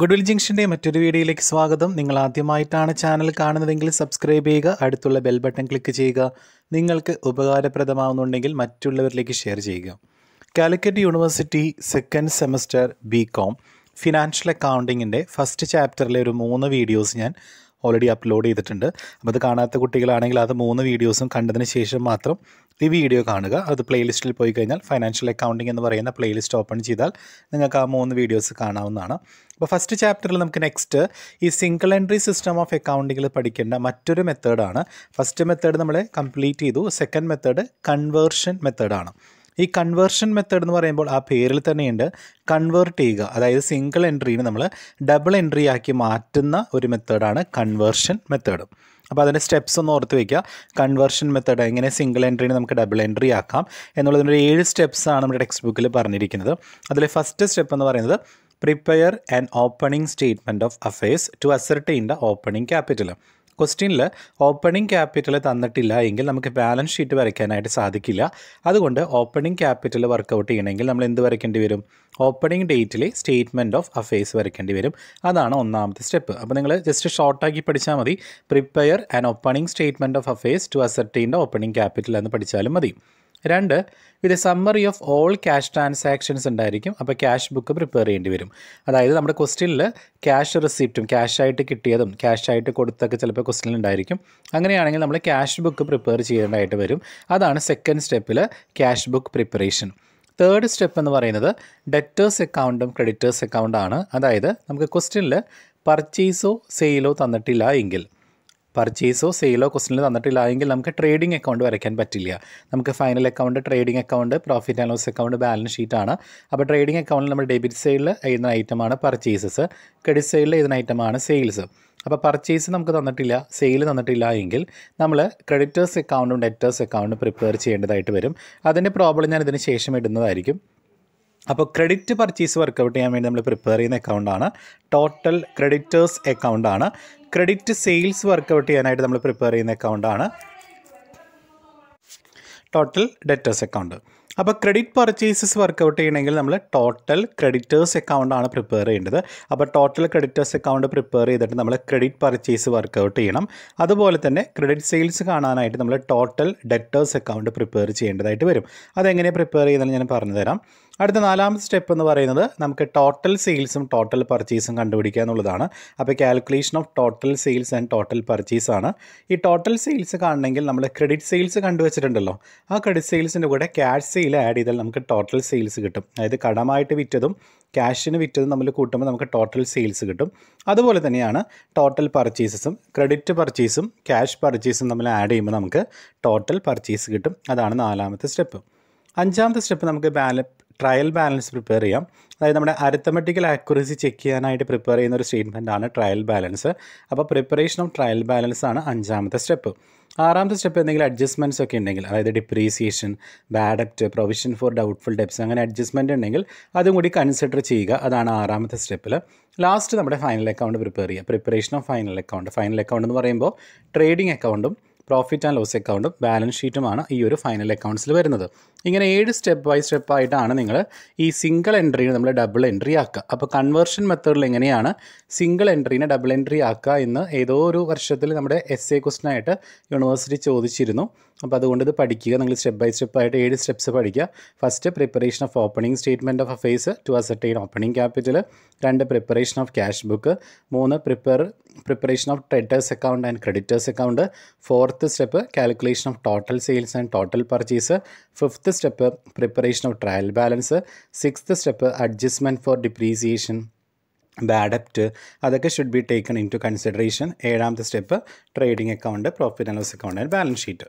will ജംഗ്ഷൻ്റെ മറ്റൊരു വീഡിയോയിലേക്ക് സ്വാഗതം നിങ്ങൾ ആദ്യമായിട്ടാണ് ചാനൽ കാണുന്നതെങ്കിൽ സബ്സ്ക്രൈബ് ചെയ്യുക അടുത്തുള്ള ബെൽ ബട്ടൺ ക്ലിക്ക് ചെയ്യുക നിങ്ങൾക്ക് ഉപകാരപ്രദമാകുന്നുണ്ടെങ്കിൽ മറ്റുള്ളവരിലേക്ക് ഷെയർ ചെയ്യുക Calicut university second semester B com financial അക്കൗണ്ടിങ്ങിൻ്റെ ഫസ്റ്റ് ചാപ്റ്ററിലെ ഒരു മൂന്ന് വീഡിയോസ് ഞാൻ ഓൾറെഡി അപ്ലോഡ് ചെയ്തിട്ടുണ്ട് അപ്പോൾ അത് കാണാത്ത കുട്ടികളാണെങ്കിൽ അത് മൂന്ന് വീഡിയോസും കണ്ടതിന് ശേഷം മാത്രം ഈ വീഡിയോ കാണുക അത് പ്ലേലിസ്റ്റിൽ പോയി കഴിഞ്ഞാൽ ഫൈനാൻഷ്യൽ അക്കൗണ്ടിംഗ് എന്ന് പറയുന്ന പ്ലേലിസ്റ്റ് ഓപ്പൺ ചെയ്താൽ നിങ്ങൾക്ക് ആ മൂന്ന് വീഡിയോസ് കാണാവുന്നതാണ് അപ്പോൾ ഫസ്റ്റ് ചാപ്റ്ററിൽ നമുക്ക് നെക്സ്റ്റ് ഈ സിംഗിൾ എൻട്രി സിസ്റ്റം ഓഫ് അക്കൗണ്ടിങ്ങിൽ പഠിക്കേണ്ട മറ്റൊരു മെത്തേഡാണ് ഫസ്റ്റ് മെത്തേഡ് നമ്മൾ കംപ്ലീറ്റ് ചെയ്തു സെക്കൻഡ് മെത്തേഡ് കൺവേർഷൻ മെത്തേഡാണ് ഈ കൺവേർഷൻ മെത്തേഡ് എന്ന് പറയുമ്പോൾ ആ പേരിൽ തന്നെയുണ്ട് കൺവേർട്ട് ചെയ്യുക അതായത് സിംഗിൾ എൻട്രീനെ നമ്മൾ ഡബിൾ എൻട്രി ആക്കി മാറ്റുന്ന ഒരു മെത്തേഡാണ് കൺവേർഷൻ മെത്തേഡ് അപ്പോൾ അതിൻ്റെ സ്റ്റെപ്സ് ഒന്ന് ഓർത്ത് വയ്ക്കുക കൺവേർഷൻ മെത്തേഡ് എങ്ങനെ സിംഗിൾ എൻട്രിനെ നമുക്ക് ഡബിൾ എൻട്രി ആക്കാം എന്നുള്ളതിൻ്റെ ഏഴ് സ്റ്റെപ്സാണ് നമ്മുടെ ടെക്സ്റ്റ് ബുക്കിൽ പറഞ്ഞിരിക്കുന്നത് അതിൽ ഫസ്റ്റ് സ്റ്റെപ്പ് എന്ന് പറയുന്നത് prepare an opening statement of affairs to ascertain in the opening capital ക്വസ്റ്റ്യനിൽ ഓപ്പണിംഗ് ക്യാപിറ്റൽ തന്നിട്ടില്ല എങ്കിൽ നമുക്ക് ബാലൻസ് ഷീറ്റ് വരയ്ക്കാനായിട്ട് സാധിക്കില്ല അതുകൊണ്ട് ഓപ്പണിംഗ് ക്യാപിറ്റൽ വർക്കൗട്ട് ചെയ്യണമെങ്കിൽ നമ്മൾ എന്ത് വരയ്ക്കേണ്ടി വരും ഓപ്പണിംഗ് ഡേറ്റിലെ സ്റ്റേറ്റ്മെൻറ്റ് ഓഫ് അഫേഴ്സ് വരയ്ക്കേണ്ടി വരും അതാണ് ഒന്നാമത്തെ സ്റ്റെപ്പ് അപ്പോൾ നിങ്ങൾ ജസ്റ്റ് ഷോർട്ടാക്കി പഠിച്ചാൽ മതി prepare and opening statement of affairs to അസർട്ടീൻ്റെ ഓപ്പണിംഗ് ക്യാപിറ്റൽ എന്ന് പഠിച്ചാലും മതി രണ്ട് ഇത് summary of all cash transactions ഉണ്ടായിരിക്കും അപ്പോൾ ക്യാഷ് ബുക്ക് പ്രിപ്പയർ ചെയ്യേണ്ടി വരും അതായത് നമ്മുടെ ക്വസ്റ്റ്യനിൽ ക്യാഷ് റെസിപ്റ്റും ആയിട്ട് കിട്ടിയതും ആയിട്ട് കൊടുത്തൊക്കെ ചിലപ്പോൾ ക്വസ്റ്റ്യൻ ഉണ്ടായിരിക്കും അങ്ങനെയാണെങ്കിൽ നമ്മൾ ക്യാഷ് ബുക്ക് പ്രിപ്പയർ ചെയ്യേണ്ടതായിട്ട് വരും അതാണ് സെക്കൻഡ് സ്റ്റെപ്പിൽ cash book preparation third step എന്ന് പറയുന്നത് ഡെറ്റേഴ്സ് അക്കൗണ്ടും ക്രെഡിറ്റേഴ്സ് അക്കൗണ്ടാണ് അതായത് നമുക്ക് ക്വസ്റ്റ്യനിൽ പർച്ചേസോ സെയിലോ തന്നിട്ടില്ല എങ്കിൽ പർച്ചേസോ സെയിലോ ക്വസ്റ്റിനിൽ തന്നിട്ടില്ല എങ്കിൽ നമുക്ക് ട്രേഡിംഗ് അക്കൗണ്ട് വരയ്ക്കാൻ പറ്റില്ല നമുക്ക് final account trading account profit and loss account balance ഷീറ്റാണ് അപ്പോൾ ട്രേഡിംഗ് അക്കൗണ്ടിൽ നമ്മൾ ഡെബിറ്റ് സൈഡിൽ എഴുതുന്ന ഐറ്റമാണ് പർച്ചേസസ് ക്രെഡിറ്റ് സൈഡിൽ എഴുതുന്ന ഐറ്റമാണ് സെയിൽസ് അപ്പോൾ പർച്ചേസ് നമുക്ക് തന്നിട്ടില്ല സെയിൽ തന്നിട്ടില്ല എങ്കിൽ നമ്മൾ ക്രെഡിറ്റേഴ്സ് അക്കൗണ്ടും ഡെറ്റേഴ്സ് അക്കൗണ്ടും പ്രിപ്പയർ ചെയ്യേണ്ടതായിട്ട് വരും അതിൻ്റെ പ്രോബ്ലം ഞാൻ ഇതിന് ശേഷം ഇടുന്നതായിരിക്കും അപ്പോൾ ക്രെഡിറ്റ് പർച്ചേസ് വർക്കൗട്ട് ചെയ്യാൻ വേണ്ടി നമ്മൾ പ്രിപ്പയർ ചെയ്യുന്ന അക്കൗണ്ടാണ് ടോട്ടൽ ക്രെഡിറ്റേഴ്സ് അക്കൗണ്ടാണ് ക്രെഡിറ്റ് സെയിൽസ് വർക്കൗട്ട് ചെയ്യാനായിട്ട് നമ്മൾ പ്രിപ്പയർ ചെയ്യുന്ന അക്കൗണ്ടാണ് ടോട്ടൽ ഡെറ്റേഴ്സ് അക്കൗണ്ട് അപ്പോൾ ക്രെഡിറ്റ് പർച്ചേസസ് വർക്കൗട്ട് ചെയ്യണമെങ്കിൽ നമ്മൾ ടോട്ടൽ ക്രെഡിറ്റേഴ്സ് അക്കൗണ്ടാണ് പ്രിപ്പയർ ചെയ്യേണ്ടത് അപ്പോൾ ടോട്ടൽ ക്രെഡിറ്റേഴ്സ് അക്കൗണ്ട് പ്രിപ്പയർ ചെയ്തിട്ട് നമ്മൾ ക്രെഡിറ്റ് പർച്ചേസ് വർക്കൗട്ട് ചെയ്യണം അതുപോലെ തന്നെ ക്രെഡിറ്റ് സെയിൽസ് കാണാനായിട്ട് നമ്മൾ ടോട്ടൽ ഡെറ്റേഴ്സ് അക്കൗണ്ട് പ്രിപ്പയർ ചെയ്യേണ്ടതായിട്ട് വരും അതെങ്ങനെ പ്രിപ്പയർ ചെയ്യുന്നതെന്ന് ഞാൻ പറഞ്ഞുതരാം അടുത്ത നാലാമത്തെ സ്റ്റെപ്പ് എന്ന് പറയുന്നത് നമുക്ക് ടോട്ടൽ സെയിൽസും ടോട്ടൽ പർച്ചേസും കണ്ടുപിടിക്കുക എന്നുള്ളതാണ് അപ്പോൾ calculation of total sales and total purchase ആണ് ഈ ടോട്ടൽ സെയിൽസ് കാണണമെങ്കിൽ നമ്മൾ ക്രെഡിറ്റ് സെയിൽസ് കണ്ടുവച്ചിട്ടുണ്ടല്ലോ ആ ക്രെഡിറ്റ് സെയിൽസിൻ്റെ കൂടെ ക്യാഷ് സെയിൽ ആഡ് ചെയ്താൽ നമുക്ക് ടോട്ടൽ സെയിൽസ് കിട്ടും അതായത് കടമായിട്ട് വിറ്റതും ക്യാഷിന് വിറ്റതും നമ്മൾ കൂട്ടുമ്പോൾ നമുക്ക് ടോട്ടൽ സെയിൽസ് കിട്ടും അതുപോലെ തന്നെയാണ് ടോട്ടൽ പർച്ചേസസും ക്രെഡിറ്റ് പർച്ചേസും ക്യാഷ് പർച്ചേസും നമ്മൾ ആഡ് ചെയ്യുമ്പോൾ നമുക്ക് ടോട്ടൽ പർച്ചേസ് കിട്ടും അതാണ് നാലാമത്തെ സ്റ്റെപ്പ് അഞ്ചാമത്തെ സ്റ്റെപ്പ് നമുക്ക് ബാല ട്രയൽ ബാലൻസ് പ്രിപ്പയർ ചെയ്യാം അതായത് നമ്മുടെ അരിത്തമെറ്റിക്കൽ ആക്യുറസി ചെക്ക് ചെയ്യാനായിട്ട് പ്രിപ്പയർ ചെയ്യുന്ന ഒരു സ്റ്റേറ്റ്മെൻ്റ് ആണ് ട്രയൽ ബാലൻസ് അപ്പോൾ പ്രിപ്പറേഷൻ ഓഫ് ട്രയൽ ബാലൻസ് ആണ് അഞ്ചാമത്തെ സ്റ്റെപ്പ് ആറാമത്തെ സ്റ്റെപ്പ് എന്തെങ്കിലും അഡ്ജസ്റ്റ്മെൻറ്റ്സ് ഒക്കെ ഉണ്ടെങ്കിൽ അതായത് depreciation bad debt provision for doubtful debts അങ്ങനെ അഡ്ജസ്റ്റ്മെൻറ്റ് ഉണ്ടെങ്കിൽ അതും കൂടി കൺസിഡർ ചെയ്യുക അതാണ് ആറാമത്തെ സ്റ്റെപ്പിൽ ലാസ്റ്റ് നമ്മുടെ ഫൈനൽ അക്കൗണ്ട് പ്രിപ്പയർ ചെയ്യുക preparation of final account final account എന്ന് പറയുമ്പോൾ ട്രേഡിംഗ് അക്കൗണ്ടും പ്രോഫിറ്റ് ആൻഡ് ലോസ് അക്കൗണ്ടും ബാലൻസ് ഷീറ്റുമാണ് ഈ ഒരു ഫൈനൽ അക്കൗണ്ട്സിൽ വരുന്നത് ഇങ്ങനെ ഏഴ് സ്റ്റെപ്പ് ബൈ സ്റ്റെപ്പ് ആയിട്ടാണ് നിങ്ങൾ ഈ സിംഗിൾ എൻട്രീനെ നമ്മൾ ഡബിൾ എൻട്രി ആക്കുക അപ്പോൾ കൺവേർഷൻ മെത്തേഡിൽ എങ്ങനെയാണ് സിംഗിൾ എൻട്രീനെ ഡബിൾ എൻട്രി ആക്കുക എന്ന് ഏതോ ഒരു വർഷത്തിൽ നമ്മുടെ എസ് എ ക്വസ്റ്റനായിട്ട് യൂണിവേഴ്സിറ്റി ചോദിച്ചിരുന്നു അപ്പോൾ അതുകൊണ്ട് ഇത് പഠിക്കുക നിങ്ങൾ സ്റ്റെപ്പ് ബൈ സ്റ്റെപ്പ് ആയിട്ട് ഏഴ് സ്റ്റെപ്സ് പഠിക്കുക first preparation of opening statement of affairs to ascertain opening capital രണ്ട് പ്രിപ്പറേഷൻ ഓഫ് ക്യാഷ് ബുക്ക് മൂന്ന് prepare preparation of traders account and creditors account fourth fourth step calculation of total sales and total purchase fifth step preparation of trial balance sixth step adjustment for depreciation bad debt അതൊക്കെ should be taken into consideration ഏഴാമത്തെ step trading account profit and loss account and balance sheet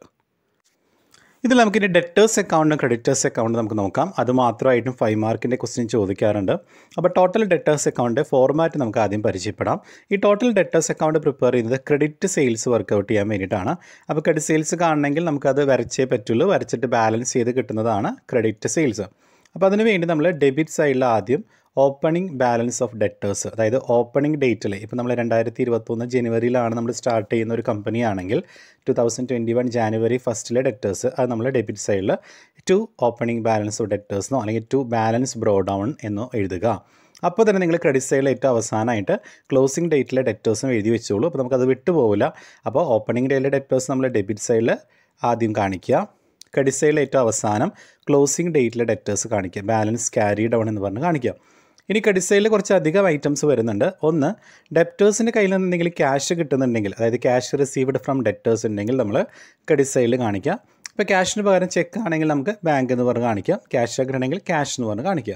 ഇതിൽ നമുക്കിനി debtors അക്കൗണ്ടും creditors അക്കൗണ്ടും നമുക്ക് നോക്കാം അത് മാത്രമായിട്ടും five മാർക്കിൻ്റെ ക്വസ്റ്റ്യൻ ചോദിക്കാറുണ്ട് അപ്പോൾ ടോട്ടൽ ഡെറ്റേഴ്സ് അക്കൗണ്ട് ഫോർമാറ്റ് നമുക്ക് ആദ്യം പരിചയപ്പെടാം ഈ ടോട്ടൽ ഡെറ്റേഴ്സ് അക്കൗണ്ട് പ്രിപ്പയർ ചെയ്യുന്നത് ക്രെഡിറ്റ് സെയിൽസ് വർക്കൗട്ട് ചെയ്യാൻ വേണ്ടിയിട്ടാണ് അപ്പോൾ ക്രെഡിറ്റ് സെയിൽസ് കാണണമെങ്കിൽ നമുക്കത് വരച്ചേ പറ്റുള്ളൂ വരച്ചിട്ട് ബാലൻസ് ചെയ്ത് കിട്ടുന്നതാണ് ക്രെഡിറ്റ് സെയിൽസ് അപ്പോൾ അതിനുവേണ്ടി വേണ്ടി നമ്മൾ ഡെബിറ്റ് സൈഡിൽ ആദ്യം ഓപ്പണിംഗ് ബാലൻസ് ഓഫ് ഡെറ്റേഴ്സ് അതായത് ഓപ്പണിംഗ് ഡേറ്റിൽ ഇപ്പോൾ നമ്മൾ രണ്ടായിരത്തി ഇരുപത്തൊന്ന് ജനുവരിയിലാണ് നമ്മൾ സ്റ്റാർട്ട് ചെയ്യുന്ന ഒരു കമ്പനിയാണെങ്കിൽ two thousand twenty one January ഫസ്റ്റിലെ ഡെറ്റേഴ്സ് അത് നമ്മൾ ഡെബിറ്റ് സൈഡിൽ ടു ഓപ്പണിംഗ് ബാലൻസ് ഓഫ് ഡെറ്റേഴ്സെന്നോ അല്ലെങ്കിൽ ടു ബാലൻസ് ബ്രോ ഡൗൺ എന്നോ എഴുതുക അപ്പോൾ തന്നെ നിങ്ങൾ ക്രെഡിറ്റ് സൈഡിൽ ഏറ്റവും അവസാനമായിട്ട് ക്ലോസിംഗ് ഡേറ്റിലെ ഡെറ്റേഴ്സും എഴുതി വെച്ചോളൂ അപ്പോൾ നമുക്കത് വിട്ടുപോകില്ല അപ്പോൾ ഓപ്പണിംഗ് ഡേയിലെ ഡെറ്റേഴ്സ് നമ്മൾ ഡെബിറ്റ് സൈഡിൽ ആദ്യം കാണിക്കുക ക്രെഡിറ്റ് സൈഡിൽ ഏറ്റവും അവസാനം ക്ലോസിംഗ് ഡേറ്റിലെ ഡെറ്റേഴ്സ് കാണിക്കുക ബാലൻസ് ക്യാരി ഡൗൺ എന്ന് പറഞ്ഞ് കാണിക്കുക ഇനി കടിസയിൽ കുറച്ചധികം ഐറ്റംസ് വരുന്നുണ്ട് ഒന്ന് ഡെപ്റ്റേഴ്സിൻ്റെ കയ്യിൽ നിന്ന് എന്തെങ്കിലും ക്യാഷ് കിട്ടുന്നുണ്ടെങ്കിൽ അതായത് ക്യാഷ് റിസീവ്ഡ് ഫ്രം ഡെപ്റ്റേഴ്സ് ഉണ്ടെങ്കിൽ നമ്മൾ കടിസയിൽ കാണിക്കുക ഇപ്പോൾ ക്യാഷിന് പകരം ചെക്ക് ആണെങ്കിൽ നമുക്ക് ബാങ്ക് എന്ന് പറഞ്ഞ് കാണിക്കാം ക്യാഷ് ആണെങ്കിൽ ക്യാഷ് എന്ന് പറഞ്ഞ് കാണിക്കുക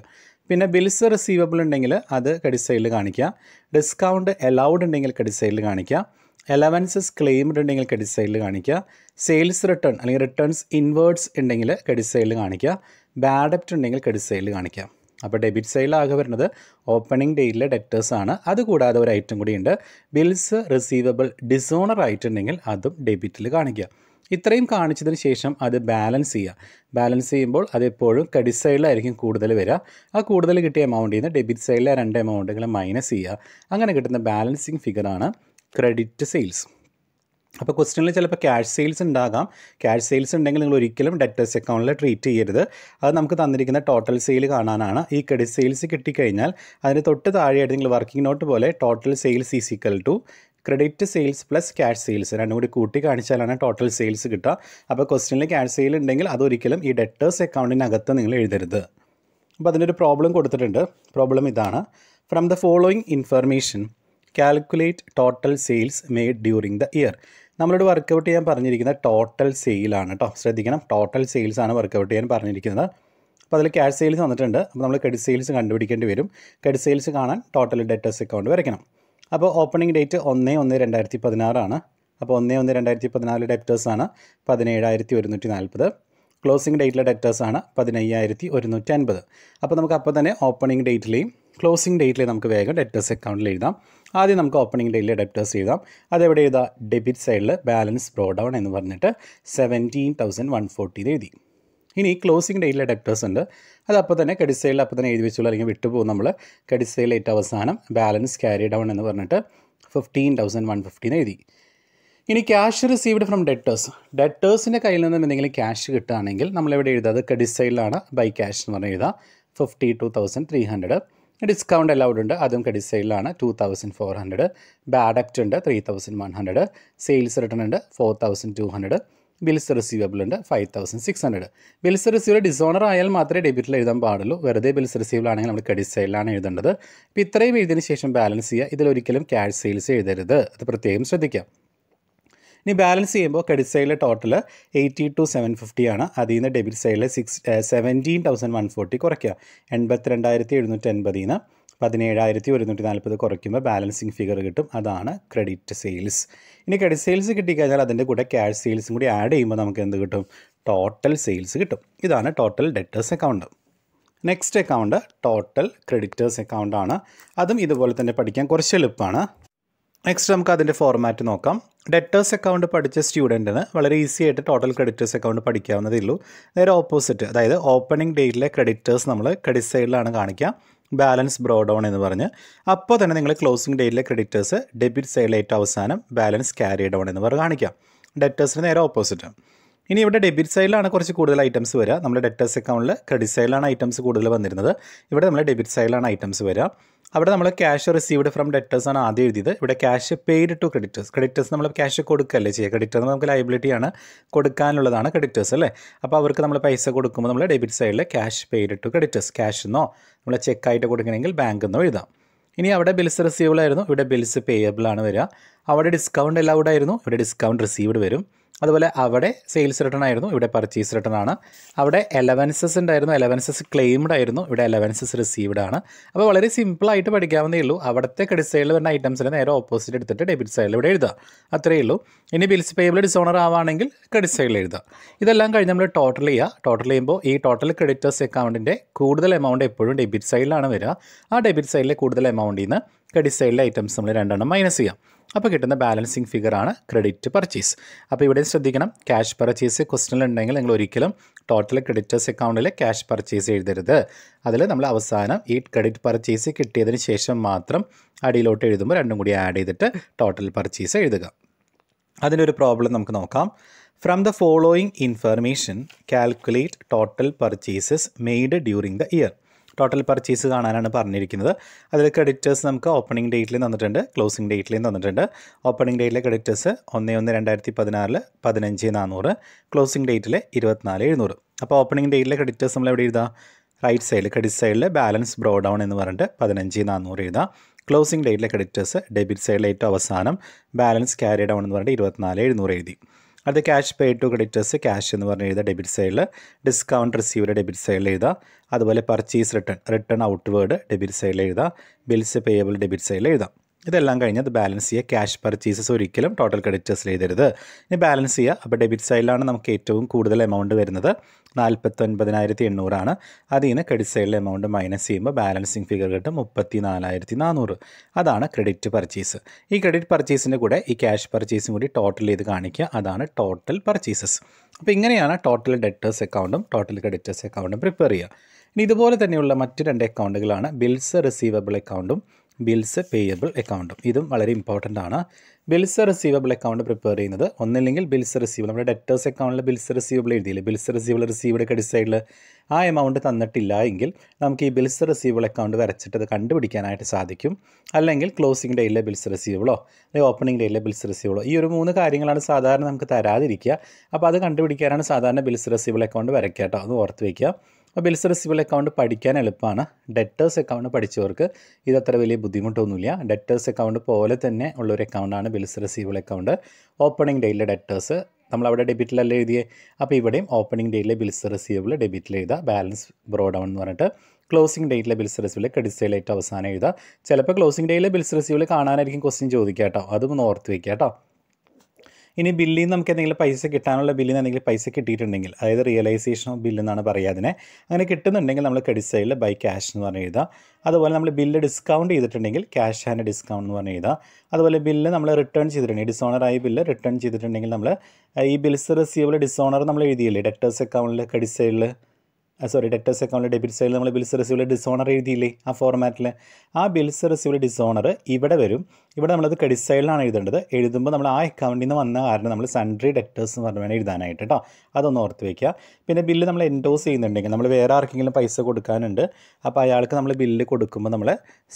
പിന്നെ ബിൽസ് റിസീവബിൾ ഉണ്ടെങ്കിൽ അത് കടിസയിൽ കാണിക്കുക ഡിസ്കൗണ്ട് അലൗഡ് ഉണ്ടെങ്കിൽ കടിസയിൽ കാണിക്കുക അലവൻസസ് ക്ലെയിംഡ് ഉണ്ടെങ്കിൽ കടിസയിൽ കാണിക്കുക സെയിൽസ് റിട്ടേൺ അല്ലെങ്കിൽ റിട്ടേൺസ് ഇൻവേർട്സ് ഉണ്ടെങ്കിൽ കടിസയിൽ കാണിക്കുക ബാഡ് ഉണ്ടെങ്കിൽ കടിസയിൽ കാണിക്കാം അപ്പോൾ ഡെബിറ്റ് സൈഡിലാകെ വരുന്നത് ഓപ്പണിംഗ് ഡേറ്റിലെ ആണ് അതുകൂടാതെ ഒരു ഐറ്റം കൂടിയുണ്ട് ബിൽസ് റിസീവബിൾ ഡിസോണർ ആയിട്ടുണ്ടെങ്കിൽ അതും ഡെബിറ്റിൽ കാണിക്കുക ഇത്രയും കാണിച്ചതിന് ശേഷം അത് ബാലൻസ് ചെയ്യുക ബാലൻസ് ചെയ്യുമ്പോൾ അതെപ്പോഴും ക്രെഡിറ്റ് സൈഡിലായിരിക്കും കൂടുതൽ വരിക ആ കൂടുതൽ കിട്ടിയ എമൗണ്ടിൽ നിന്ന് ഡെബിറ്റ് സൈഡിലെ രണ്ട് എമൗണ്ടുകൾ മൈനസ് ചെയ്യുക അങ്ങനെ കിട്ടുന്ന ബാലൻസിങ് ഫിഗറാണ് ക്രെഡിറ്റ് സെയിൽസ് അപ്പോൾ ക്വസ്റ്റ്യനിൽ ചിലപ്പോൾ ക്യാഷ് സെയിൽസ് ഉണ്ടാകാം ക്യാഷ് സെയിൽസ് ഉണ്ടെങ്കിൽ നിങ്ങൾ ഒരിക്കലും ഡെറ്റേഴ്സ് അക്കൗണ്ടിൽ ട്രീറ്റ് ചെയ്യരുത് അത് നമുക്ക് തന്നിരിക്കുന്ന ടോട്ടൽ സെയിൽ കാണാനാണ് ഈ ക്രെഡിറ്റ് സെയിൽസ് കിട്ടിക്കഴിഞ്ഞാൽ അതിന് തൊട്ട് താഴെയായിട്ട് നിങ്ങൾ വർക്കിംഗ് നോട്ട് പോലെ total sales is equal to credit sales plus cash sales രണ്ടും കൂടി കൂട്ടി കാണിച്ചാലാണ് ടോട്ടൽ സെയിൽസ് കിട്ടുക അപ്പോൾ ക്വസ്റ്റ്യനിൽ ക്യാഷ് സെയിൽ ഉണ്ടെങ്കിൽ അതൊരിക്കലും ഈ ഡെറ്റേഴ്സ് അക്കൗണ്ടിനകത്ത് നിങ്ങൾ എഴുതരുത് അപ്പോൾ അതിനൊരു പ്രോബ്ലം കൊടുത്തിട്ടുണ്ട് പ്രോബ്ലം ഇതാണ് from the following information calculate total sales made during the year നമ്മളോട് വർക്കൗട്ട് ചെയ്യാൻ പറഞ്ഞിരിക്കുന്നത് ടോട്ടൽ സെയിലാണ് കേട്ടോ ശ്രദ്ധിക്കണം ടോട്ടൽ സെയിൽസ് ആണ് വർക്കൗട്ട് ചെയ്യാൻ പറഞ്ഞിരിക്കുന്നത് അപ്പോൾ അതിൽ ക്യാഷ് സെയിൽസ് വന്നിട്ടുണ്ട് അപ്പോൾ നമ്മൾ ക്രെഡിറ്റ് സെയിൽസ് കണ്ടുപിടിക്കേണ്ടി വരും ക്രെഡിറ്റ് സെയിൽസ് കാണാൻ ടോട്ടൽ ഡെറ്റേഴ്സ് അക്കൗണ്ട് വരയ്ക്കണം അപ്പോൾ ഓപ്പണിംഗ് ഡേറ്റ് ഒന്ന് ഒന്ന് രണ്ടായിരത്തി പതിനാറാണ് അപ്പോൾ ഒന്ന് ഒന്ന് രണ്ടായിരത്തി പതിനാല് ഡെറ്റേഴ്സാണ് പതിനേഴായിരത്തി ഒരുന്നൂറ്റി നാൽപ്പത് ക്ലോസിംഗ് ഡേറ്റിലെ ഡെറ്റേഴ്സാണ് പതിനയ്യായിരത്തി ഒരുന്നൂറ്റി അൻപത് അപ്പോൾ നമുക്ക് അപ്പോൾ തന്നെ ഓപ്പണിംഗ് ഡേറ്റിലെയും ക്ലോസിംഗ് ഡേറ്റിൽ നമുക്ക് വേഗം ഡെറ്റേഴ്സ് അക്കൗണ്ടിൽ എഴുതാം ആദ്യം നമുക്ക് ഓപ്പണിംഗ് ഡേറ്റിൽ ഡെപ്റ്റേഴ്സ് എഴുതാം അതെവിടെ എഴുതാം ഡെബിറ്റ് സൈഡിൽ ബാലൻസ് ബ്രോ ഡൗൺ എന്ന് പറഞ്ഞിട്ട് സെവൻറ്റീൻ തൗസൻഡ് വൺ ഫോർട്ടി എഴുതി ഇനി ക്ലോസിംഗ് ഡേറ്റിലെ ഡെപ്റ്റേഴ്സ് ഉണ്ട് അത് തന്നെ ക്രെഡിറ്റ് സൈഡിൽ അപ്പോൾ തന്നെ എഴുതി വെച്ചുള്ള അല്ലെങ്കിൽ വിട്ടുപോകും നമ്മൾ ക്രെഡിറ്റ് സൈഡിൽ ഏറ്റവും അവസാനം ബാലൻസ് ക്യാരി ഡൗൺ എന്ന് പറഞ്ഞിട്ട് ഫിഫ്റ്റീൻ തൗസൻഡ് വൺ ഫിഫ്റ്റീൻ എഴുതി ഇനി ക്യാഷ് റിസീവ്ഡ് ഫ്രം ഡെറ്റേഴ്സ് ഡെറ്റേഴ്സിൻ്റെ കയ്യിൽ നിന്നും എന്തെങ്കിലും ക്യാഷ് കിട്ടുകയാണെങ്കിൽ നമ്മളിവിടെ എഴുതാം അത് ക്രെഡിറ്റ് സൈഡിലാണ് ബൈ ക്യാഷ് എന്ന് പറഞ്ഞ് എഴുതാം fifty two thousand three hundred discount allowed ഉണ്ട് അതും ക്രെഡിറ്റ് സെയിലാണ് two thousand four hundred bad debt ഉണ്ട് three thousand one hundred sales return ഉണ്ട് four thousand two hundred bills receivable ഉണ്ട് five thousand six hundred bills receive dishonour ആയാൽ മാത്രമേ ഡെബിറ്റിൽ എഴുതാൻ പാടുള്ളൂ വെറുതെ ബിൽസ് റിസീവബിൾ ആണെങ്കിൽ നമ്മൾ ക്രെഡിറ്റ് സെയിലാണ് എഴുതേണ്ടത് ഇപ്പോൾ ഇത്രയും എഴുതിയതിന് ശേഷം ബാലൻസ് ചെയ്യുക ഇതിലൊരിക്കലും ക്യാഷ് സെയിൽസ് എഴുതരുത് അത് പ്രത്യേകം ശ്രദ്ധിക്കാം ഇനി ബാലൻസ് ചെയ്യുമ്പോൾ ക്രെഡിറ്റ് സൈഡിലെ total eighty two seven fifty ആണ് അതിൽ നിന്ന് ഡെബിറ്റ് സൈഡിലെ six seventeen thousand one forty കുറയ്ക്കുക എൺപത്തിരണ്ടായിരത്തി എഴുന്നൂറ്റി അൻപതിൽ നിന്ന് പതിനേഴായിരത്തി ഒരുന്നൂറ്റി നാൽപ്പത് കുറയ്ക്കുമ്പോൾ ബാലൻസിങ് ഫിഗർ കിട്ടും അതാണ് ക്രെഡിറ്റ് സെയിൽസ് ഇനി ക്രെഡിറ്റ് സെയിൽസ് കിട്ടിക്കഴിഞ്ഞാൽ അതിൻ്റെ കൂടെ ക്യാഷ് സെയിൽസും കൂടി ആഡ് ചെയ്യുമ്പോൾ നമുക്ക് എന്ത് കിട്ടും ടോട്ടൽ സെയിൽസ് കിട്ടും ഇതാണ് total debtors account next account total creditors account ആണ് അതും ഇതുപോലെ തന്നെ പഠിക്കാൻ കുറച്ച് എളുപ്പമാണ് നെക്സ്റ്റ് നമുക്ക് അതിൻ്റെ ഫോർമാറ്റ് നോക്കാം ഡെറ്റേഴ്സ് അക്കൗണ്ട് പഠിച്ച സ്റ്റുഡൻറ്റിന് വളരെ ഈസി ആയിട്ട് ടോട്ടൽ ക്രെഡിറ്റേഴ്സ് അക്കൗണ്ട് പഠിക്കാവുന്നതേ ഉള്ളൂ നേരെ ഓപ്പോസിറ്റ് അതായത് ഓപ്പണിംഗ് ഡേറ്റിലെ ക്രെഡിറ്റേഴ്സ് നമ്മൾ ക്രെഡിറ്റ് സൈഡിലാണ് കാണിക്കുക ബാലൻസ് ബ്രോ ഡൗൺ എന്ന് പറഞ്ഞ് അപ്പോൾ തന്നെ നിങ്ങൾ ക്ലോസിംഗ് ഡേറ്റിലെ ക്രെഡിറ്റേഴ്സ് ഡെബിറ്റ് സൈഡിൽ ഏറ്റവും അവസാനം ബാലൻസ് ക്യാരി ഡൗൺ എന്ന് പറഞ്ഞ് കാണിക്കാം ഡെറ്റേഴ്സിന് നേരെ ഓപ്പോസിറ്റ് ഇനി ഇവിടെ ഡെബിറ്റ് സൈഡിലാണ് കുറച്ച് കൂടുതൽ ഐറ്റംസ് വരിക നമ്മുടെ ഡെറ്റേഴ്സ് അക്കൗണ്ടിൽ ക്രെഡിറ്റ് സൈഡിലാണ് ഐറ്റംസ് കൂടുതൽ വന്നിരുന്നത് ഇവിടെ നമ്മൾ ഡെബിറ്റ് സൈഡിലാണ് ഐറ്റംസ് വരിക അവിടെ നമ്മൾ ക്യാഷ് റിസീവ്ഡ് ഫ്രം ഡെറ്റേഴ്സ് ആണ് ആദ്യം എഴുതിയത് ഇവിടെ cash paid to creditors creditors നമ്മൾ ക്യാഷ് കൊടുക്കല്ലേ ചെയ്യുക ക്രെഡിറ്റേഴ്സ് നമുക്ക് ലൈബിലിറ്റിയാണ് കൊടുക്കാനുള്ളതാണ് ക്രെഡിറ്റേഴ്സ് അല്ലേ അപ്പോൾ അവർക്ക് നമ്മൾ പൈസ കൊടുക്കുമ്പോൾ നമ്മൾ ഡെബിറ്റ് സൈഡിൽ cash paid to creditors cash എന്നോ നമ്മൾ ചെക്കായിട്ട് കൊടുക്കണമെങ്കിൽ ബാങ്ക് എന്നോ എഴുതാം ഇനി അവിടെ ബിൽസ് റിസീവബിൾ ആയിരുന്നു ഇവിടെ ബിൽസ് പേയബിൾ ആണ് വരിക അവിടെ ഡിസ്കൗണ്ട് അലൗഡ് ആയിരുന്നു ഇവിടെ ഡിസ്കൗണ്ട് റിസീവ്ഡ് വരും അതുപോലെ അവിടെ സെയിൽസ് റിട്ടേൺ ആയിരുന്നു ഇവിടെ പർച്ചേസ് റിട്ടേൺ ആണ് അവിടെ എലവൻസസ് ഉണ്ടായിരുന്നു എലവൻസസ് ക്ലെയിംഡ് ആയിരുന്നു ഇവിടെ എലവൻസസ് റിസീവ്ഡ് ആണ് അപ്പോൾ വളരെ സിമ്പിളായിട്ട് പഠിക്കാവുന്നേ ഉള്ളൂ അവിടുത്തെ ക്രെഡിറ്റ് സൈഡിൽ വരുന്ന ഐറ്റംസിന് നേരെ ഓപ്പോസിറ്റ് എടുത്തിട്ട് ഡെബിറ്റ് സൈഡിൽ ഇവിടെ എഴുതുക അത്രയേ ഉള്ളൂ ഇനി ബിൽസ് പേബിൾ ഡിസോണർ ആവുകയാണെങ്കിൽ ക്രെഡിറ്റ് സൈഡിൽ എഴുതുക ഇതെല്ലാം കഴിഞ്ഞ് നമ്മൾ ടോട്ടൽ ചെയ്യുക ടോട്ടൽ ചെയ്യുമ്പോൾ ഈ ടോട്ടൽ ക്രെഡിറ്റേഴ്സ് അക്കൗണ്ടിൻ്റെ കൂടുതൽ എമൗണ്ട് എപ്പോഴും ഡെബിറ്റ് സൈഡിലാണ് വരിക ആ ഡെബിറ്റ് സൈഡിലെ കൂടുതൽ എമൗണ്ടിൽ നിന്ന് സൈഡിലെ ഐറ്റംസ് നമ്മൾ രണ്ടെണ്ണം മൈനസ് ചെയ്യാം അപ്പോൾ കിട്ടുന്ന ബാലൻസിങ് ആണ് ക്രെഡിറ്റ് പർച്ചേസ് അപ്പോൾ ഇവിടെ ശ്രദ്ധിക്കണം ക്യാഷ് പർച്ചേസ് ഉണ്ടെങ്കിൽ നിങ്ങൾ ഒരിക്കലും ടോട്ടൽ ക്രെഡിറ്റേഴ്സ് അക്കൗണ്ടിൽ ക്യാഷ് പർച്ചേസ് എഴുതരുത് അതിൽ നമ്മൾ അവസാനം ഈ ക്രെഡിറ്റ് പർച്ചേസ് കിട്ടിയതിന് ശേഷം മാത്രം അടിയിലോട്ട് എഴുതുമ്പോൾ രണ്ടും കൂടി ആഡ് ചെയ്തിട്ട് ടോട്ടൽ പർച്ചേസ് എഴുതുക അതിനൊരു പ്രോബ്ലം നമുക്ക് നോക്കാം from the following information calculate total purchases made during the year total purchase കാണാനാണ് പറഞ്ഞിരിക്കുന്നത് അതിൽ ക്രെഡിറ്റേഴ്സ് നമുക്ക് ഓപ്പണിംഗ് ഡേറ്റിലും തന്നിട്ടുണ്ട് ക്ലോസിംഗ് ഡേറ്റിലും തന്നിട്ടുണ്ട് ഓപ്പണിംഗ് ഡേറ്റിലെ ക്രെഡിറ്റേഴ്സ് ഒന്ന് ഒന്ന് രണ്ടായിരത്തി പതിനാറിൽ പതിനഞ്ച് നാനൂറ് ക്ലോസിംഗ് ഡേറ്റിൽ ഇരുപത്തിനാല് എഴുന്നൂറ് അപ്പോൾ ഓപ്പണിംഗ് ഡേറ്റിലെ ക്രെഡിറ്റേഴ്സ് നമ്മൾ എവിടെ എഴുതാം റൈറ്റ് സൈഡിൽ ക്രെഡിറ്റ് സൈഡിൽ ബാലൻസ് ബ്രോ ഡൗൺ എന്ന് പറഞ്ഞിട്ട് പതിനഞ്ച് നാനൂറ് എഴുതാം ക്ലോസിംഗ് ഡേറ്റിലെ ക്രെഡിറ്റേഴ്സ് ഡെബിറ്റ് സൈഡിൽ ഏറ്റവും അവസാനം ബാലൻസ് ക്യാരി ഡൗൺ എന്ന് പറഞ്ഞിട്ട് ഇരുപത്തിനാല് എഴുന്നൂറ് എഴുതി അത് cash pay to creditors cash എന്ന് പറഞ്ഞ് എഴുതുക ഡെബിറ്റ് സൈഡിൽ ഡിസ്കൗണ്ട് റിസീവ് ഡെബിറ്റ് സൈഡിൽ എഴുതാം അതുപോലെ purchase return return outward debit സൈഡിൽ എഴുതാം ബിൽസ് പേയബിൾ ഡെബിറ്റ് സൈഡിൽ എഴുതാം ഇതെല്ലാം കഴിഞ്ഞത് ബാലൻസ് ചെയ്യുക ക്യാഷ് പർച്ചേസസ് ഒരിക്കലും ടോട്ടൽ ക്രെഡിറ്റേഴ്സിൽ ചെയ്തരുത് ഇനി ബാലൻസ് ചെയ്യുക അപ്പോൾ ഡെബിറ്റ് സൈഡിലാണ് നമുക്ക് ഏറ്റവും കൂടുതൽ എമൗണ്ട് വരുന്നത് നാൽപ്പത്തൊൻപതിനായിരത്തി എണ്ണൂറാണ് അതിൽ നിന്ന് ക്രെഡിറ്റ് സൈഡിലെ എമൗണ്ട് മൈനസ് ചെയ്യുമ്പോൾ ബാലൻസിങ് ഫിഗർ കിട്ടും മുപ്പത്തി നാലായിരത്തി നാനൂറ് അതാണ് ക്രെഡിറ്റ് പർച്ചേസ് ഈ ക്രെഡിറ്റ് പർച്ചേസിൻ്റെ കൂടെ ഈ ക്യാഷ് പർച്ചേസും കൂടി ടോട്ടൽ ചെയ്ത് കാണിക്കുക അതാണ് ടോട്ടൽ പർച്ചേസസ് അപ്പോൾ ഇങ്ങനെയാണ് ടോട്ടൽ ഡെറ്റേഴ്സ് അക്കൗണ്ടും ടോട്ടൽ ക്രെഡിറ്റേഴ്സ് അക്കൗണ്ടും പ്രിപ്പയർ ചെയ്യുക ഇനി ഇതുപോലെ തന്നെയുള്ള മറ്റ് രണ്ട് അക്കൗണ്ടുകളാണ് ബിൽസ് റിസീവബിൾ അക്കൗണ്ടും ബിൽസ് പേയബിൾ അക്കൗണ്ടും ഇതും വളരെ ഇമ്പോർട്ടൻ്റ് ആണ് ബിൽസ് റിസീവബിൾ അക്കൗണ്ട് പ്രിപ്പയർ ചെയ്യുന്നത് ഒന്നില്ലെങ്കിൽ ബിൽസ് റിസീവബിൾ നമ്മുടെ ഡെറ്റേഴ്സ് അക്കൗണ്ടിൽ ബിൽസ് റിസീവബിൾ എഴുതിയില്ലേ ബിൽസ് റിസീവബിൾ റിസീവ്ഡ് ക്രെഡിറ്റ് സൈഡിൽ ആ എമൗണ്ട് തന്നിട്ടില്ല എങ്കിൽ നമുക്ക് ഈ ബിൽസ് റിസീവബിൾ അക്കൗണ്ട് വരച്ചിട്ട് അത് കണ്ടുപിടിക്കാനായിട്ട് സാധിക്കും അല്ലെങ്കിൽ ക്ലോസിംഗ് ഡേയിലെ ബിൽസ് റിസീവബിളോ അല്ലെങ്കിൽ ഓപ്പണിംഗ് ഡേയിലെ ബിൽസ് റിസീവബിളോ ഈ ഒരു മൂന്ന് കാര്യങ്ങളാണ് സാധാരണ നമുക്ക് തരാതിരിക്കുക അപ്പോൾ അത് കണ്ടുപിടിക്കാനാണ് സാധാരണ ബിൽസ് റിസീവബിൾ അക്കൗണ്ട് വരയ്ക്കുക കേട്ടോ അത് ഓർത്ത് വയ്ക്കുക ബിൽസ് സിവിൽ അക്കൗണ്ട് പഠിക്കാൻ എളുപ്പമാണ് ഡെറ്റേഴ്സ് അക്കൗണ്ട് പഠിച്ചവർക്ക് ഇത് അത്ര വലിയ ബുദ്ധിമുട്ടൊന്നുമില്ല ഡെറ്റേഴ്സ് അക്കൗണ്ട് പോലെ തന്നെ ഉള്ളൊരു അക്കൗണ്ടാണ് ബിൽസ് സിവിൽ അക്കൗണ്ട് ഓപ്പണിംഗ് ഡേയിലെ ഡെറ്റേഴ്സ് നമ്മൾ അവിടെ ഡെബിറ്റിലല്ല എഴുതിയേ അപ്പോൾ ഇവിടെയും ഓപ്പണിംഗ് ഡേറ്റിലെ ബിൽസ് റിസീവബിൾ ഡെബിറ്റിൽ എഴുതുക ബാലൻസ് ബ്രോഡൗൺ എന്ന് പറഞ്ഞിട്ട് ക്ലോസിംഗ് ഡേറ്റിലെ ബിൽസ് റിസീവബിൾ ക്രെഡിറ്റ് സൈലായിട്ട് അവസാനം എഴുതുക ചിലപ്പോൾ ക്ലോസിംഗ് ഡേയിലെ ബിൽസ് റിസീവബിൾ കാണാനായിരിക്കും ക്വസ്റ്റ്യൻ ചോദിക്കാം കേട്ടോ അതും ഒന്ന് ഓർത്ത് വയ്ക്കുക കേട്ടോ ഇനി ബില്ലിൽ നിന്ന് നമുക്ക് എന്തെങ്കിലും പൈസ കിട്ടാനുള്ള ബില്ലിൽ നിന്ന് എന്തെങ്കിലും പൈസ കിട്ടിയിട്ടുണ്ടെങ്കിൽ അതായത് റിയലൈസേഷൻ ഓഫ് ബില്ല് എന്നാണ് പറയുക അതിനെ അങ്ങനെ കിട്ടുന്നുണ്ടെങ്കിൽ നമ്മൾ ക്രെഡിറ്റ് സൈഡിൽ ബൈ ക്യാഷ് എന്ന് പറഞ്ഞ് എഴുതാം അതുപോലെ നമ്മൾ ബില്ല് ഡിസ്കൗണ്ട് ചെയ്തിട്ടുണ്ടെങ്കിൽ ക്യാഷ് ആൻഡ് ഡിസ്കൗണ്ട് എന്ന് പറഞ്ഞ് എഴുതാം അതുപോലെ ബില്ല് നമ്മൾ റിട്ടേൺ ചെയ്തിട്ടുണ്ട് ഡിസോണറായി ബില്ല് റിട്ടേൺ ചെയ്തിട്ടുണ്ടെങ്കിൽ നമ്മൾ ഈ ബിൽസ് റിസീവബിൾ ഡിസോണർ നമ്മൾ എഴുതിയില്ലേ ഡെക്ടേഴ്സ് അക്കൗണ്ടിൽ ക്രെഡിറ്റ് സൈഡിൽ സോറി ഡെറ്റേഴ്സ് അക്കൗണ്ടിലെ ഡെബിറ്റ് സൈഡിൽ നമ്മൾ ബിൽസ് റിസീവിലെ ഡിസോണർ എഴുതിയില്ലേ ആ ഫോർമാറ്റിൽ ആ ബിൽസ് റിസീവിലെ ഡിസോണർ ഇവിടെ വരും ഇവിടെ നമ്മളത് ക്രെഡിറ്റ് സൈഡിലാണ് എഴുതേണ്ടത് എഴുതുമ്പോൾ നമ്മൾ ആ അക്കൗണ്ടിൽ നിന്ന് വന്ന കാരണം നമ്മൾ സൺഡ്രി ഡെറ്റേഴ്സ് എന്ന് പറഞ്ഞാൽ എഴുതാനായിട്ട് കേട്ടോ അതൊന്ന് ഓർത്ത് വയ്ക്കുക പിന്നെ ബില്ല് നമ്മൾ എൻഡോസ് ചെയ്യുന്നുണ്ടെങ്കിൽ നമ്മൾ വേറെ ആർക്കെങ്കിലും പൈസ കൊടുക്കാനുണ്ട് അപ്പോൾ അയാൾക്ക് നമ്മൾ ബില്ല് കൊടുക്കുമ്പോൾ നമ്മൾ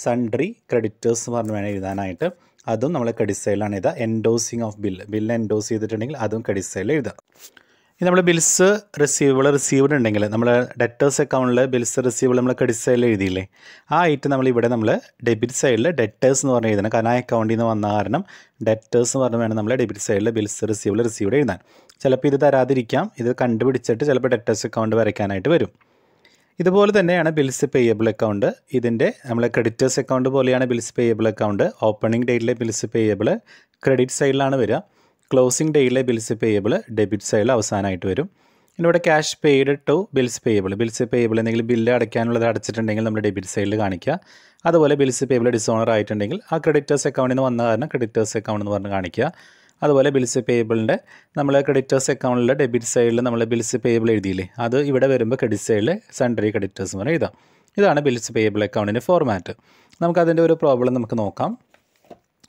സൺഡ്രി ക്രെഡിറ്റേഴ്സ് എന്ന് പറഞ്ഞു വേണം എഴുതാനായിട്ട് അതും നമ്മൾ ക്രെഡിറ്റ് സൈഡിലാണ് എഴുതുക endorsing of bill bill endorse ചെയ്തിട്ടുണ്ടെങ്കിൽ അതും ക്രെഡിറ്റ് സൈഡിൽ എഴുതുക ഇനി നമ്മൾ ബിൽസ് റിസീവബിൾ റിസീവ്ഡ് ഉണ്ടെങ്കിൽ നമ്മൾ ഡെറ്റേഴ്സ് അക്കൗണ്ടിൽ ബിൽസ് റിസീവബിൾ നമ്മൾ ക്രെഡിറ്റ് സൈഡിൽ എഴുതിയില്ലേ ആ ഐറ്റം നമ്മൾ ഇവിടെ നമ്മൾ ഡെബിറ്റ് സൈഡിൽ ഡെറ്റേഴ്സ് എന്ന് പറഞ്ഞ് എഴുതണം കാരണം ആ അക്കൗണ്ടിൽ നിന്ന് വന്ന കാരണം ഡെറ്റേഴ്സ് എന്ന് പറഞ്ഞ് വേണം നമ്മൾ ഡെബിറ്റ് സൈഡിൽ ബിൽസ് റിസീവബിൾ റിസീവ്ഡ് എഴുതാൻ ചിലപ്പോൾ ഇത് തരാതിരിക്കാം ഇത് കണ്ടുപിടിച്ചിട്ട് ചിലപ്പോൾ ഡെറ്റേഴ്സ് അക്കൗണ്ട് വരയ്ക്കാനായിട്ട് വരും ഇതുപോലെ തന്നെയാണ് ബിൽസ് പേയബിൾ അക്കൗണ്ട് ഇതിൻ്റെ നമ്മളെ ക്രെഡിറ്റേഴ്സ് അക്കൗണ്ട് പോലെയാണ് ബിൽസ് പേയബിൾ അക്കൗണ്ട് ഓപ്പണിംഗ് ഡേറ്റിലെ ബിൽസ് പേയബിൾ ക്രെഡിറ്റ് സൈഡിലാണ് വരിക ക്ലോസിംഗ് ഡേയിലെ ബിൽസ് പേയബിൾ ഡെബിറ്റ് സൈഡിൽ അവസാനമായിട്ട് വരും ഇവിടെ cash paid to bills payable bills payable എന്തെങ്കിലും ബില്ല് അടയ്ക്കാനുള്ളത് അടച്ചിട്ടുണ്ടെങ്കിൽ നമ്മുടെ ഡെബിറ്റ് സൈഡിൽ കാണിക്കുക അതുപോലെ ബിൽസ് പേയബിൾ ഡിസോണർ ആയിട്ടുണ്ടെങ്കിൽ ആ ക്രെഡിറ്റേഴ്സ് അക്കൗണ്ടിൽ നിന്ന് വന്ന കാരണം ക്രെഡിറ്റേഴ്സ് അക്കൗണ്ട് എന്ന് പറഞ്ഞ് കാണിക്കുക അതുപോലെ ബിൽസ് പേബിളിൻ്റെ നമ്മൾ ക്രെഡിറ്റേഴ്സ് അക്കൗണ്ടിലെ ഡെബിറ്റ് സൈഡിൽ നമ്മൾ ബിൽസ് പേയബിൾ എഴുതിയില്ലേ അത് ഇവിടെ വരുമ്പോൾ ക്രെഡിറ്റ് സൈഡിൽ സൺഡറി ക്രെഡിറ്റേഴ്സ് എന്ന് പറഞ്ഞാൽ എഴുതാം ഇതാണ് ബിൽസ് പേയബിൾ അക്കൗണ്ടിൻ്റെ ഫോർമാറ്റ് നമുക്കതിൻ്റെ ഒരു പ്രോബ്ലം നമുക്ക് നോക്കാം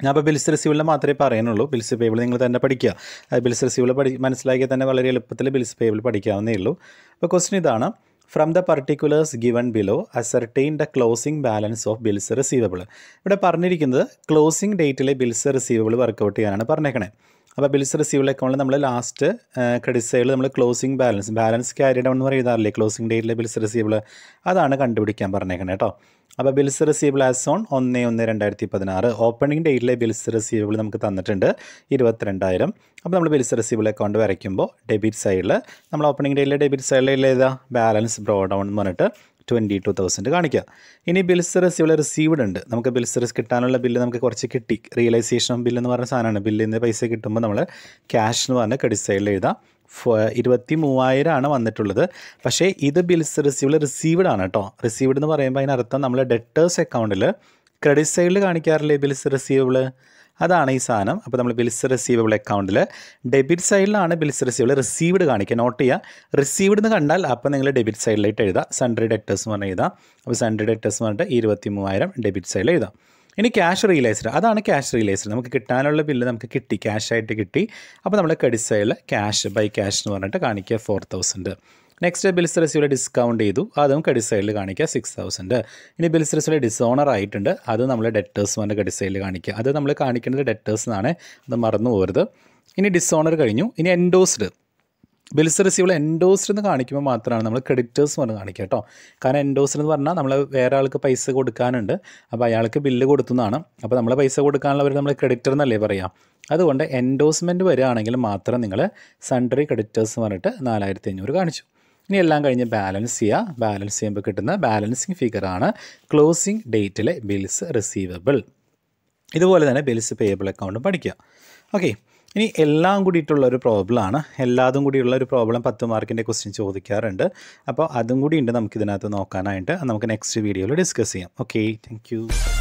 ഞാൻ അപ്പോൾ ബിൽസ് റിസീവിളിൽ മാത്രമേ പറയുന്നുള്ളൂ ബിൽസ് പേബിൾ നിങ്ങൾ തന്നെ പഠിക്കുക ബിൽസ് റിസീവിൾ പഠി മനസ്സിലാക്കിയാൽ തന്നെ വളരെ എളുപ്പത്തിൽ ബിൽസ് പേബിൾ പഠിക്കാവുന്നേ ഉള്ളൂ അപ്പോൾ ക്വസ്റ്റൻ ഇതാണ് from the particulars given below ascertain the closing balance of bills receivable ഇവിടെ പറഞ്ഞിരിക്കുന്നത് ക്ലോസിംഗ് ഡേറ്റിലെ ബിൽസ് റിസീവബിൾ വർക്കൗട്ട് ചെയ്യാനാണ് പറഞ്ഞേക്കണേ അപ്പോൾ ബിൽസ് റിസീവബിൾ അക്കൗണ്ടിൽ നമ്മൾ ലാസ്റ്റ് ക്രെഡിറ്റ് സെയിൽ നമ്മൾ closing balance balance carry down എന്ന് പറയുന്നതല്ലേ ക്ലോസിംഗ് ഡേറ്റിലെ ബിൽസ് റിസീവബിൾ അതാണ് കണ്ടുപിടിക്കാൻ പറഞ്ഞേക്കുന്നത് കേട്ടോ അപ്പോൾ ബിൽസ് റിസീവബിൾ ആസ് ഓൺ ഒന്ന് ഒന്ന് രണ്ടായിരത്തി പതിനാറ് ഓപ്പണിംഗ് ഡേറ്റിലെ ബിൽസ് റിസീവബിൾ നമുക്ക് തന്നിട്ടുണ്ട് ഇരുപത്തിരണ്ടായിരം അപ്പോൾ നമ്മൾ ബിൽസ് റിസീവബിൾ അക്കൗണ്ട് വരയ്ക്കുമ്പോൾ ഡെബിറ്റ് സൈഡിൽ നമ്മൾ ഓപ്പണിംഗ് ഡേറ്റിലെ ഡെബിറ്റ് സൈഡിൽ ഏതാ ബാലൻസ് ബ്രോ ഡൗൺ എന്ന് പറഞ്ഞിട്ട് ട്വൻറ്റി ടു തൗസൻഡ് കാണിക്കുക ഇനി ബിൽസ് റിസ് ഇവിടെ റിസീവ്ഡ് ഉണ്ട് നമുക്ക് ബിൽസ് റിസ് കിട്ടാനുള്ള ബില്ല് നമുക്ക് കുറച്ച് കിട്ടി റിയലൈസേഷൻ ബില്ല് എന്ന് പറഞ്ഞ സാധനമാണ് ബില്ലിൽ നിന്ന് പൈസ കിട്ടുമ്പോൾ നമ്മൾ ക്യാഷ് എന്ന് പറഞ്ഞ ക്രെഡിറ്റ് സൈഡിൽ എഴുതാം ഇരുപത്തി മൂവായിരമാണ് വന്നിട്ടുള്ളത് പക്ഷേ ഇത് ബിൽസ് റിസീവ്ഡ് റിസീവ്ഡ് ആണ് കേട്ടോ റിസീവ്ഡ് എന്ന് പറയുമ്പോൾ അതിനർത്ഥം നമ്മൾ ഡെറ്റേഴ്സ് അക്കൗണ്ടിൽ ക്രെഡിറ്റ് സൈഡിൽ കാണിക്കാറില്ലേ ബിൽസ് റിസീവബിൾ അതാണ് ഈ സാധനം അപ്പോൾ നമ്മൾ ബിൽസ് റിസീവബിൾ അക്കൗണ്ടിൽ ഡെബിറ്റ് സൈഡിലാണ് ബിൽസ് റിസീവബിൾ റിസീവ്ഡ് കാണിക്കുക നോട്ട് ചെയ്യുക റിസീവ്ഡ് എന്ന് കണ്ടാൽ അപ്പോൾ നിങ്ങൾ ഡെബിറ്റ് സൈഡിലായിട്ട് എഴുതാം സൺഡ്രഡ് ഡെക്ടേഴ്സ് എന്ന് പറഞ്ഞാൽ എഴുതാം അപ്പോൾ സൺഡ്രഡ് ഡെക്ടേഴ്സ് എന്ന് പറഞ്ഞിട്ട് ഇരുപത്തി മൂവായിരം ഡെബിറ്റ് സൈഡിൽ എഴുതാം ഇനി ക്യാഷ് റിയലൈസ്ഡ് അതാണ് ക്യാഷ് റിയലൈസ്ഡ് നമുക്ക് കിട്ടാനുള്ള ബില്ല് നമുക്ക് കിട്ടി ക്യാഷായിട്ട് കിട്ടി അപ്പോൾ നമ്മൾ ക്രെഡിറ്റ് സൈഡിൽ ക്യാഷ് ബൈ ക്യാഷ് എന്ന് പറഞ്ഞിട്ട് കാണിക്കുക ഫോർ തൗസൻഡ് നെക്സ്റ്റ് ബിൽസ് റെസ്യൂടെ ഡിസ്കൗണ്ട് ചെയ്തു അത് നമുക്ക് ക്രെഡിറ്റ് സൈഡിൽ കാണിക്കുക സിക്സ് തൗസൻഡ് ഇനി ബിൽസ് റെസ്യൂടെ ഡിസോണർ ആയിട്ടുണ്ട് അത് നമ്മൾ ഡെറ്റേഴ്സ് വന്ന് ക്രെഡിറ്റ് സൈഡിൽ കാണിക്കുക അത് നമ്മൾ കാണിക്കേണ്ടത് ഡെറ്റേഴ്സ് എന്നാണ് അത് മറന്നു പോരുത് ഇനി ഡിസോണർ കഴിഞ്ഞു ഇനി എൻഡോസ്ഡ് ബിൽസ് റിസീവബിൾ എൻഡോസ്ഡ് എന്ന് കാണിക്കുമ്പോൾ മാത്രമാണ് നമ്മൾ ക്രെഡിറ്റേഴ്സ് എന്ന് കാണിക്കുക കേട്ടോ കാരണം എൻഡോസ്ഡ് എന്ന് പറഞ്ഞാൽ നമ്മൾ വേറെ ആൾക്ക് പൈസ കൊടുക്കാനുണ്ട് അപ്പോൾ അയാൾക്ക് ബില്ല് കൊടുത്തുന്നതാണ് അപ്പോൾ നമ്മൾ പൈസ കൊടുക്കാനുള്ളവർ നമ്മൾ ക്രെഡിറ്റർ എന്നല്ലേ പറയാം അതുകൊണ്ട് എൻഡോസ്മെൻറ്റ് വരികയാണെങ്കിൽ മാത്രം നിങ്ങൾ സൺഡറി ക്രെഡിറ്റേഴ്സ് എന്ന് പറഞ്ഞിട്ട് നാലായിരത്തി അഞ്ഞൂറ് കാണിച്ചു ഇനി എല്ലാം കഴിഞ്ഞ് ബാലൻസ് ചെയ്യുക ബാലൻസ് ചെയ്യുമ്പോൾ കിട്ടുന്ന ബാലൻസിങ് ഫിഗറാണ് ക്ലോസിംഗ് ഡേറ്റിലെ ബിൽസ് റിസീവബിൾ ഇതുപോലെ തന്നെ ബിൽസ് പേയബിൾ അക്കൗണ്ടും പഠിക്കുക ഓക്കെ ഇനി എല്ലാം കൂടിയിട്ടുള്ള ഒരു പ്രോബ്ലം ആണ് എല്ലാതും കൂടിയുള്ള ഒരു പ്രോബ്ലം പത്ത് മാർക്കിൻ്റെ ക്വസ്റ്റ്യൻ ചോദിക്കാറുണ്ട് അപ്പോൾ അതും കൂടി ഉണ്ട് നമുക്കിതിനകത്ത് നോക്കാനായിട്ട് നമുക്ക് നെക്സ്റ്റ് വീഡിയോയിൽ ഡിസ്കസ് ചെയ്യാം ഓക്കെ താങ്ക്